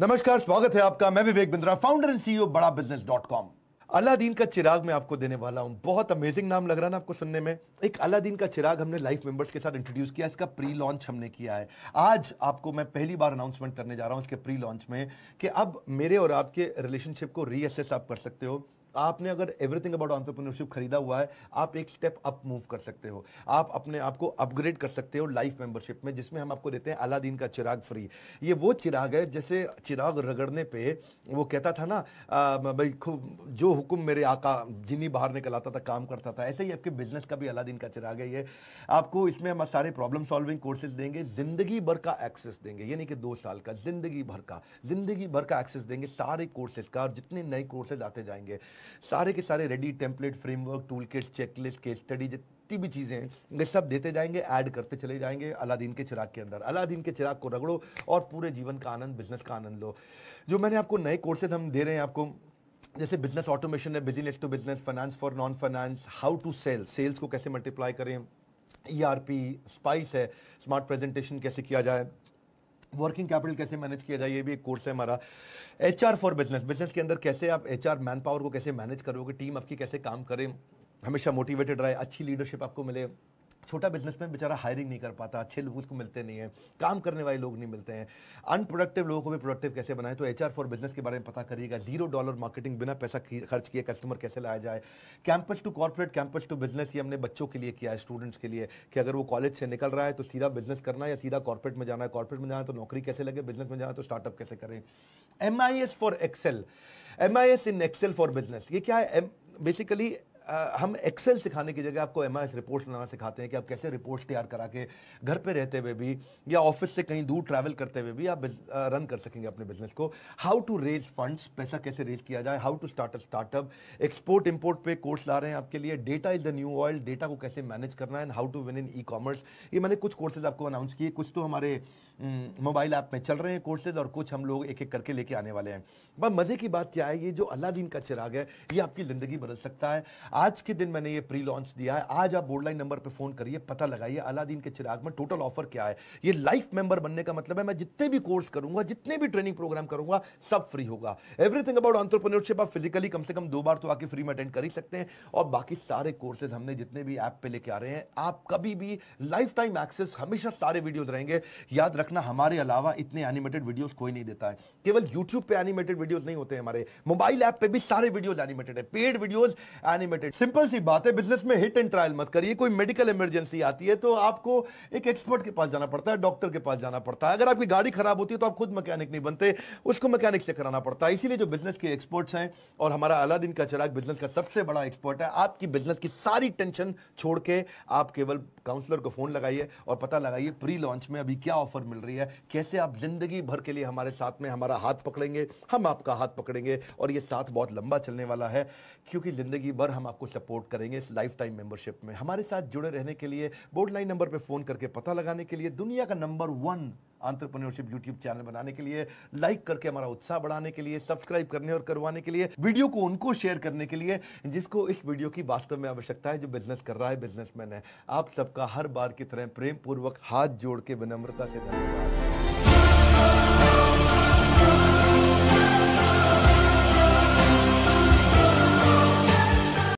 नमस्कार स्वागत है आपका मैं Vivek Bindra founder and CEO Bada Business dot com Aladdin का चिराग मैं आपको देने वाला हूं बहुत अमेजिंग नाम लग रहा है ना आपको सुनने में एक अलादीन का चिराग हमने लाइफ मेंबर्स के साथ इंट्रोड्यूस किया इसका प्री लॉन्च हमने किया है आज आपको मैं पहली बार अनाउंसमेंट करने जा रहा हूं इसके प्री लॉन्च में कि अब मेरे और आपके रिलेशनशिप को रीअसेस आप कर सकते हो आपने अगर एवरीथिंग अबाउट ऑन्टरप्रीनरशिप खरीदा हुआ है आप एक स्टेप अप मूव कर सकते हो आप अपने आप को अपग्रेड कर सकते हो लाइफ मेंबरशिप में जिसमें हम आपको देते हैं अलादीन का चिराग फ्री ये वो चिराग है जैसे चिराग रगड़ने पे वो कहता था ना भाई खूब जो हुक्म मेरे आका जिन्हीं बाहर निकल आता था काम करता था ऐसे ही आपके बिजनेस का भी अलादीन का चिराग है ये आपको इसमें हम सारे प्रॉब्लम सॉल्विंग कोर्सेज देंगे जिंदगी भर का एक्सेस देंगे यानी कि दो साल का जिंदगी भर का जिंदगी भर का एक्सेस देंगे सारे कोर्सेज का और जितने नए कोर्सेज आते जाएंगे सारे के सारे ready template framework tool kit checklist case study जितनी भी चीज़ें हैं ये सब देते जाएंगे ऐड करते चले जाएंगे अलादीन के चिराग के अंदर अलादीन के चिराग को रगड़ो और पूरे जीवन का आनंद बिजनेस का आनंद लो जो मैंने आपको नए कोर्सेज हम दे रहे हैं आपको जैसे बिजनेस ऑटोमेशन है business to business finance for non finance how to sell sales को कैसे मल्टीप्लाई करें ई आर पी स्पाइस है स्मार्ट प्रेजेंटेशन कैसे किया जाए वर्किंग कैपिटल कैसे मैनेज किया जाए ये भी एक कोर्स है हमारा H R for business business के अंदर कैसे आप एच आर मैन पावर को कैसे मैनेज करोगे टीम आपकी कैसे काम करें हमेशा मोटिवेटेड रहे अच्छी लीडरशिप आपको मिले छोटा बिजनेसमैन बेचारा हायरिंग नहीं कर पाता अच्छे लोग उसको मिलते नहीं हैं काम करने वाले लोग नहीं मिलते हैं अनप्रोडक्टिव लोगों को भी प्रोडक्टिव कैसे बनाएं तो एच फॉर बिजनेस के बारे में पता करिएगा जीरो डॉलर मार्केटिंग बिना पैसा खर्च किए कस्टमर कैसे लाया जाए campus to corporate campus to business ये हमने बच्चों के लिए किया है स्टूडेंट्स के लिए कि अगर वो कॉलेज से निकल रहा है तो सीधा बिजनेस करना है या सीधा कॉर्पोरेट में जाना है कॉर्पोरेट में जाना है तो नौकरी कैसे लगे बिजनेस में जाना है तो स्टार्टअप कैसे करें M I S for Excel M I S in Excel for business ये क्या है बेसिकली हम एक्सेल सिखाने की जगह आपको एम रिपोर्ट्स बनाना सिखाते हैं कि आप कैसे रिपोर्ट्स तैयार करा के घर पे रहते हुए भी या ऑफिस से कहीं दूर ट्रैवल करते हुए भी आप रन कर सकेंगे अपने बिजनेस को हाउ टू रेज फंड्स पैसा कैसे रेज किया जाए how to start a startup export import पे कोर्स ला रहे हैं आपके लिए data is the new oil data को कैसे मैनेज करना है and how to win in e commerce ये मैंने कुछ कोर्सेज आपको अनाउंस किए कुछ तो हमारे मोबाइल ऐप में चल रहे हैं कोर्सेज और कुछ हम लोग एक एक करके लेके आने वाले हैं बस मज़े की बात क्या है ये जो दिन का चिराग है ये आपकी ज़िंदगी बदल सकता है आज के दिन मैंने ये प्री लॉन्च दिया है आज आप बोर्ड लाइन नंबर पर फोन करिए पता लगाइए अलादीन के चिराग में टोटल ऑफर क्या है ये लाइफ मेंबर बनने का मतलब है मैं जितने भी कोर्स करूंगा जितने भी ट्रेनिंग प्रोग्राम करूंगा सब फ्री होगा एवरीथिंग अबाउट ऑन्टरप्रनोरशिप आप फिजिकली कम से कम दो बार तो आके फ्री में अटेंड कर ही सकते हैं और बाकी सारे कोर्सेज हमने जितने भी ऐप पे लेके आ रहे हैं आप कभी भी लाइफ टाइम एक्सेस हमेशा सारे वीडियोज रहेंगे याद रखना हमारे अलावा इतने एनिमेटेड वीडियोज कोई नहीं देता है केवल यूट्यूब पे एनिमेटेड वीडियोज नहीं होते हैं हमारे मोबाइल ऐप पे भी सारे वीडियोज एनिमेटेड है paid videos animated it simple सी बात है बिजनेस में हिट एंड ट्रायल मत करिए कोई मेडिकल इमरजेंसी आती है तो आपको एक एक्सपर्ट के पास जाना पड़ता है डॉक्टर के पास जाना पड़ता है अगर आपकी गाड़ी खराब होती है तो आप खुद मैकेनिक नहीं बनते उसको मैकेनिक से कराना पड़ता है इसीलिए जो बिजनेस के एक्सपर्ट्स हैं और हमारा अलादीन का चिराग बिजनेस का सबसे बड़ा एक्सपर्ट है आपकी बिजनेस की सारी टेंशन छोड़ के आप केवल काउंसलर को फोन लगाइए और पता लगाइए प्री लॉन्च में अभी क्या ऑफर मिल रही है कैसे आप जिंदगी भर के लिए हमारे साथ में हमारा हाथ पकड़ेंगे हम आपका हाथ पकड़ेंगे और ये साथ बहुत लंबा चलने वाला है क्योंकि जिंदगी भर हम आप आपको सपोर्ट करेंगे इस लाइफ टाइम मेंबरशिप में हमारे साथ जुड़े रहने के लिए बोर्ड लाइन नंबर पर फ़ोन करके पता लगाने के लिए दुनिया का number one entrepreneurship YouTube channel बनाने के लिए लाइक करके हमारा उत्साह बढ़ाने के लिए सब्सक्राइब करने और करवाने के लिए वीडियो को उनको शेयर करने के लिए जिसको इस वीडियो की वास्तव में आवश्यकता है जो बिजनेस कर रहा है बिजनेसमैन है आप सबका हर बार की तरह प्रेम पूर्वक हाथ जोड़ के विनम्रता से धन्यवाद